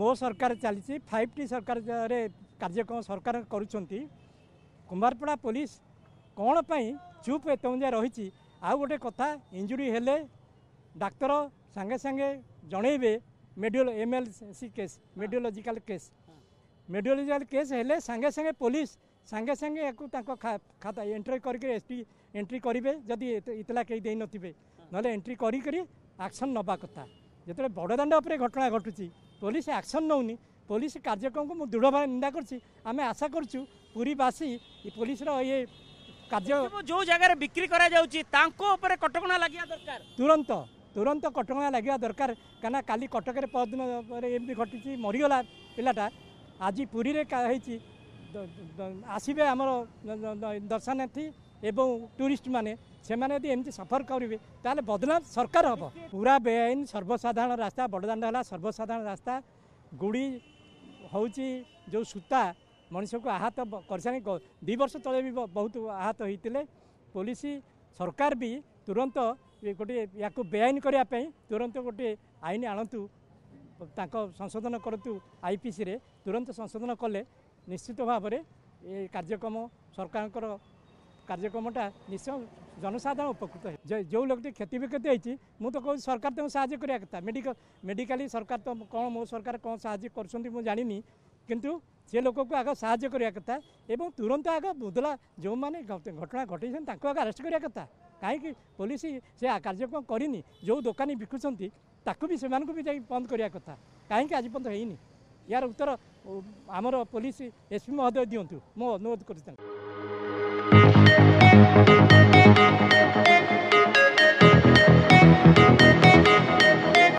ମୋ ସରକାର ଚାଲିଛି ଫାଇଭ୍ ଟି ସରକାରରେ କାର୍ଯ୍ୟକ୍ରମ ସରକାର କରୁଛନ୍ତି କୁମାରପଡ଼ା ପୋଲିସ କ'ଣ ପାଇଁ ଚୁପ୍ ଏତେଯାଏ ରହିଛି ଆଉ ଗୋଟେ କଥା ଇଞ୍ଜୁରି ହେଲେ ଡାକ୍ତର ସାଙ୍ଗେ ସାଙ୍ଗେ ଜଣେଇବେ medico M L C case medicolegal case medicolegal case ହେଲେ ସାଙ୍ଗେ ସାଙ୍ଗେ ପୋଲିସ ସାଙ୍ଗେ ସାଙ୍ଗେ ୟାକୁ ତାଙ୍କ ଖାତା ଏଣ୍ଟ୍ରି କରିକି ଏସ୍ ଟି ଏଣ୍ଟ୍ରି କରିବେ ଯଦି ଇତଲା କେହି ଦେଇନଥିବେ ନହେଲେ ଏଣ୍ଟ୍ରି କରିକରି ଆକ୍ସନ୍ ନେବା କଥା ଯେତେବେଳେ ବଡ଼ଦାଣ୍ଡ ଉପରେ ଘଟଣା ଘଟୁଛି ପୋଲିସ ଆକ୍ସନ୍ ନେଉନି ପୋଲିସ କାର୍ଯ୍ୟକ୍ରମକୁ ମୁଁ ଦୃଢ଼ ଭାବେ ନିନ୍ଦା କରୁଛି ଆମେ ଆଶା କରୁଛୁ ପୁରୀବାସୀ ପୋଲିସର ଇଏ କାର୍ଯ୍ୟ ଯେଉଁ ଜାଗାରେ ବିକ୍ରି କରାଯାଉଛି ତାଙ୍କ ଉପରେ କଟକଣା ଲାଗିବା ଦରକାର ତୁରନ୍ତ ତୁରନ୍ତ କଟକଣା ଲାଗିବା ଦରକାର କାହିଁକିନା କାଲି କଟକରେ ପରଦିନ ପରେ ଏମିତି ଘଟିଛି ମରିଗଲା ପିଲାଟା ଆଜି ପୁରୀରେ ହେଇଛି ଆସିବେ ଆମର ଦର୍ଶନାର୍ଥୀ ଏବଂ ଟୁରିଷ୍ଟମାନେ ସେମାନେ ଯଦି ଏମିତି ସଫର କରିବେ ତାହେଲେ ବଦନାମ ସରକାର ହେବ ପୁରା ବେଆଇନ ସର୍ବସାଧାରଣ ରାସ୍ତା ବଡ଼ଦାଣ୍ଡ ହେଲା ସର୍ବସାଧାରଣ ରାସ୍ତା ଗୁଡ଼ି ହେଉଛି ଯେଉଁ ସୂତା ମଣିଷକୁ ଆହତ କରିସାରି ଦୁଇ ବର୍ଷ ତଳେ ବି ବହୁତ ଆହତ ହୋଇଥିଲେ ପୋଲିସ ସରକାର ବି ତୁରନ୍ତ ଗୋଟିଏ ୟାକୁ ବେଆଇନ କରିବା ପାଇଁ ତୁରନ୍ତ ଗୋଟିଏ ଆଇନ ଆଣନ୍ତୁ ତାଙ୍କ ସଂଶୋଧନ କରନ୍ତୁ ଆଇପିସିରେ ତୁରନ୍ତ ସଂଶୋଧନ କଲେ ନିଶ୍ଚିତ ଭାବରେ ଏ କାର୍ଯ୍ୟକ୍ରମ ସରକାରଙ୍କର কার্যক্রমটা নিশ্চয় জনসাধারণ উপকৃত হবে যে লোকটি ক্ষতিবিক্ষতি হয়েছি মু তো কৌ সরকার তাকে সাহায্য করা কথা মেডিকাল মেডিকালি সরকার তো কম মো সরকার কম সাহায্য করছেন মু জানিনি কিন্তু সে লোককে আগ সাহায্য করা কথা এবং তুরন্ত আগ বদলা যে ঘটনা ঘটাইছেন তাকে আগ আরেস্ট করা কথা কাহি পুলিশ সে কার্যক্রম করিনি যে দোকানী বিকুচার তাকে বি সে যাই বন্ধ করা কথা কাহি আজ পর্যন্ত হয়নি ইয়ার উত্তর আমার পুলিশ এসপি মহোদয় দিও মু অনুরোধ করছি